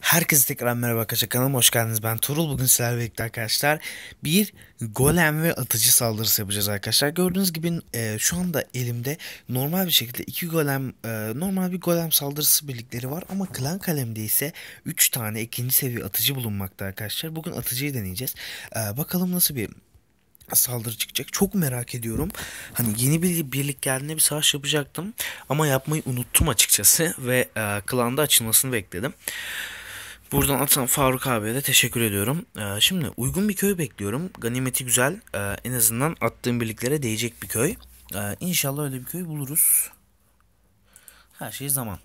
Herkese tekrar merhaba arkadaşlar kanalıma hoş geldiniz ben Turul bugün sizlerle birlikte arkadaşlar bir golem ve atıcı saldırısı yapacağız arkadaşlar gördüğünüz gibi e, şu anda elimde normal bir şekilde iki golem e, normal bir golem saldırısı birlikleri var ama klan kalemde ise 3 tane ikinci seviye atıcı bulunmakta arkadaşlar bugün atıcıyı deneyeceğiz e, bakalım nasıl bir saldırı çıkacak. Çok merak ediyorum. Hani yeni bir birlik geldiğinde bir savaş yapacaktım. Ama yapmayı unuttum açıkçası. Ve e, klanda açılmasını bekledim. Buradan atan Faruk abiye de teşekkür ediyorum. E, şimdi uygun bir köy bekliyorum. Ganimeti güzel. E, en azından attığım birliklere değecek bir köy. E, inşallah öyle bir köy buluruz. Her şey zaman.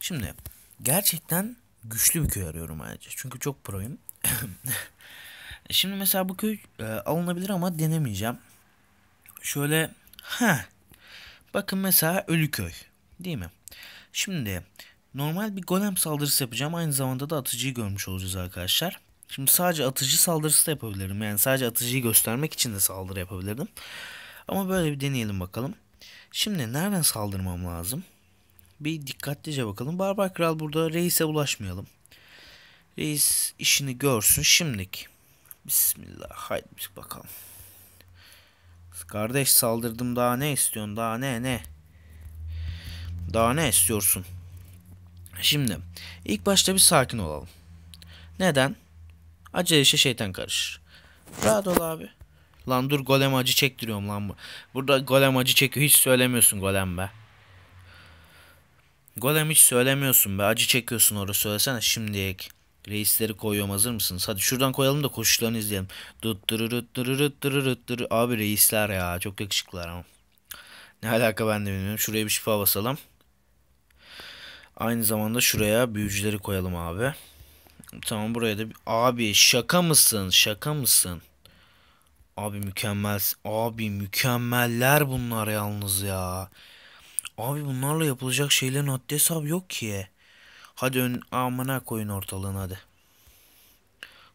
Şimdi gerçekten güçlü bir köy arıyorum ayrıca. Çünkü çok proyum. Şimdi mesela bu köy e, alınabilir ama denemeyeceğim. Şöyle ha bakın mesela ölü köy değil mi? Şimdi normal bir golem saldırısı yapacağım. Aynı zamanda da atıcıyı görmüş olacağız arkadaşlar. Şimdi sadece atıcı saldırısı da yapabilirim. Yani sadece atıcıyı göstermek için de saldırı yapabilirdim. Ama böyle bir deneyelim bakalım. Şimdi nereden saldırmam lazım? Bir dikkatlice bakalım. Barbar Kral burada reise ulaşmayalım. Reis işini görsün şimdilik. Bismillah. Haydi biz bakalım. Kardeş saldırdım daha ne istiyorsun? Daha ne ne? Daha ne istiyorsun? Şimdi ilk başta bir sakin olalım. Neden? Acele işe şeytan karışır. Rahat ol abi. Lan dur golem acı çektiriyorum lan. bu. Burada golem acı çekiyor. Hiç söylemiyorsun golem be. Golem hiç söylemiyorsun be. Acı çekiyorsun orada söylesene şimdiye. Reisleri koyuyorum hazır mısınız? Hadi şuradan koyalım da koşuşlarını izleyelim. Abi reisler ya çok yakışıklılar ama. Ne alaka ben de bilmiyorum. Şuraya bir şifa basalım. Aynı zamanda şuraya büyücüleri koyalım abi. Tamam buraya da bir... Abi şaka mısın? Şaka mısın? Abi mükemmel. Abi mükemmeller bunlar yalnız ya. Abi bunlarla yapılacak şeylerin haddi hesabı yok ki. Hadi ön amına koyun ortalığın hadi.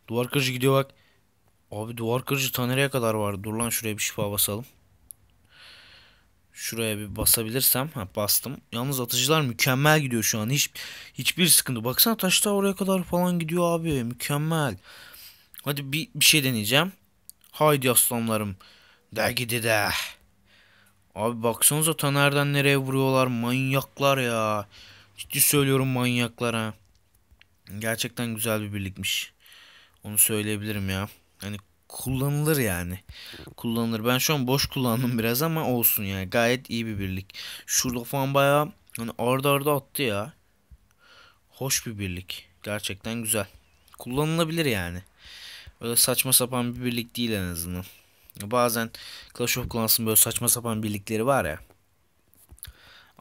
Duvar kırıcı gidiyor bak. Abi duvar kırıcı ta nereye kadar var? Dur lan şuraya bir şifa basalım. Şuraya bir basabilirsem. Ha bastım. Yalnız atıcılar mükemmel gidiyor şu an. Hiç hiçbir sıkıntı. Baksana taş da oraya kadar falan gidiyor abi. Mükemmel. Hadi bir, bir şey deneyeceğim. Haydi aslanlarım. De gidi de. Abi baksanıza Taner'den nereye vuruyorlar manyaklar ya. Ciddi söylüyorum manyaklara. Gerçekten güzel bir birlikmiş. Onu söyleyebilirim ya. Hani kullanılır yani. Kullanılır. Ben şu an boş kullandım biraz ama olsun yani. Gayet iyi bir birlik. Şurada falan bayağı hani arda arda attı ya. Hoş bir birlik. Gerçekten güzel. Kullanılabilir yani. Böyle saçma sapan bir birlik değil en azından. Bazen Clash of Clans'ın böyle saçma sapan birlikleri var ya.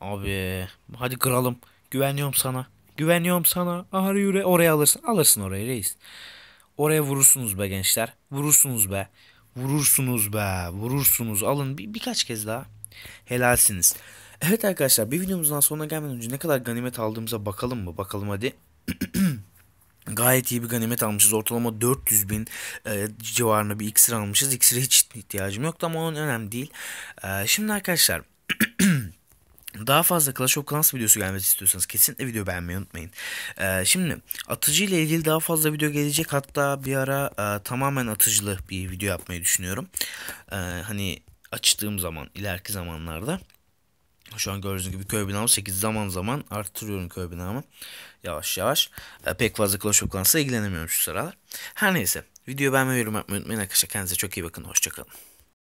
Abi hadi kıralım. Güveniyorum sana. Güveniyorum sana. Ağrı yüre oraya alırsın. Alırsın oraya reis. Oraya vurursunuz be gençler. Vurursunuz be. Vurursunuz be. Vurursunuz. Alın bir, birkaç kez daha. Helalsiniz. Evet arkadaşlar bir videomuzdan sonuna gelmeden önce ne kadar ganimet aldığımıza bakalım mı? Bakalım hadi. Gayet iyi bir ganimet almışız. Ortalama 400 bin e, civarında bir iksir almışız. İksire hiç ihtiyacım yok, ama onun önemli değil. E, şimdi arkadaşlar Daha fazla Clash of Clans videosu gelmesi istiyorsanız kesinlikle video beğenmeyi unutmayın. Ee, şimdi atıcı ile ilgili daha fazla video gelecek. Hatta bir ara e, tamamen atıcılı bir video yapmayı düşünüyorum. Ee, hani açtığım zaman ileriki zamanlarda. Şu an gördüğünüz gibi köy binamı 8 zaman zaman arttırıyorum köy binamı. Yavaş yavaş. E, pek fazla Clash of Clans'a ilgilenemiyorum şu sıralar. Her neyse. video beğenmeyi, unutmayın arkadaşlar. Kendinize çok iyi bakın. Hoşçakalın.